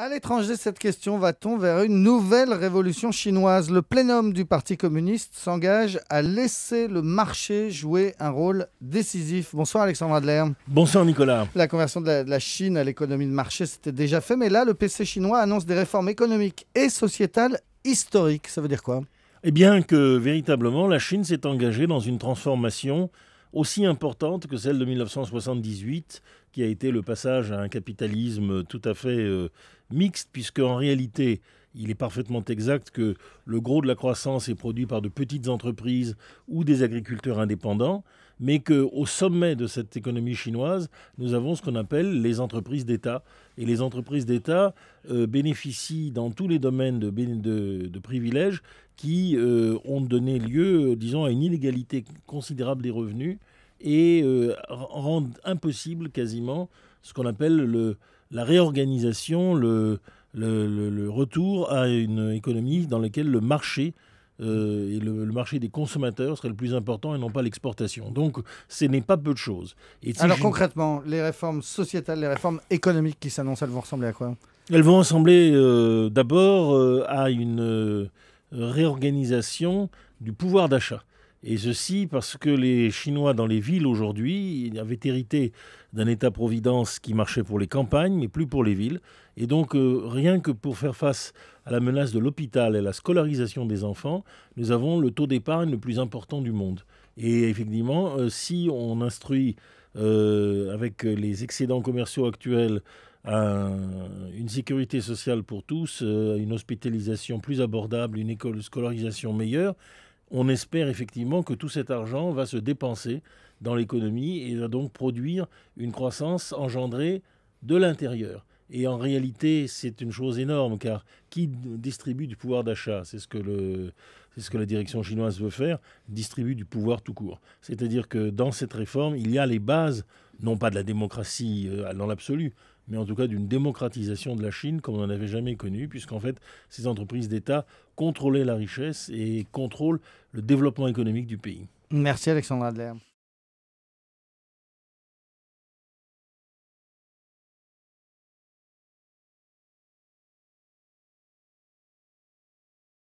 À l'étranger, cette question va-t-on vers une nouvelle révolution chinoise Le plénum du Parti communiste s'engage à laisser le marché jouer un rôle décisif. Bonsoir Alexandre Adler. Bonsoir Nicolas. La conversion de la, de la Chine à l'économie de marché, c'était déjà fait, mais là, le PC chinois annonce des réformes économiques et sociétales historiques. Ça veut dire quoi Eh bien que véritablement, la Chine s'est engagée dans une transformation aussi importante que celle de 1978, qui a été le passage à un capitalisme tout à fait euh, mixte, puisque en réalité, il est parfaitement exact que le gros de la croissance est produit par de petites entreprises ou des agriculteurs indépendants, mais qu'au sommet de cette économie chinoise, nous avons ce qu'on appelle les entreprises d'État. Et les entreprises d'État euh, bénéficient dans tous les domaines de, privilèges qui euh, ont donné lieu, disons, à une inégalité considérable des revenus et euh, rendent impossible quasiment ce qu'on appelle le, la réorganisation, le, retour à une économie dans laquelle le marché euh, et le, marché des consommateurs serait le plus important et non pas l'exportation. Donc ce n'est pas peu de choses. Alors concrètement, les réformes sociétales, les réformes économiques qui s'annoncent, elles vont ressembler à quoi Elles vont ressembler euh, d'abord à une réorganisation du pouvoir d'achat. Et ceci parce que les Chinois dans les villes aujourd'hui avaient hérité d'un État-providence qui marchait pour les campagnes, mais plus pour les villes. Et donc, euh, rien que pour faire face à la menace de l'hôpital et la scolarisation des enfants, nous avons le taux d'épargne le plus important du monde. Et effectivement, euh, si on instruit euh, avec les excédents commerciaux actuels une sécurité sociale pour tous, une hospitalisation plus abordable, une école, scolarisation meilleure, on espère effectivement que tout cet argent va se dépenser dans l'économie et va donc produire une croissance engendrée de l'intérieur. Et en réalité, c'est une chose énorme, car qui distribue du pouvoir d'achat C'est ce, que ce que la direction chinoise veut faire, distribue du pouvoir tout court. C'est-à-dire que dans cette réforme, il y a les bases, non pas de la démocratie euh, dans l'absolu, mais en tout cas d'une démocratisation de la Chine comme on n'en avait jamais connu, puisqu'en fait, ces entreprises d'État contrôlaient la richesse et contrôlent le développement économique du pays. Merci Alexandre Adler.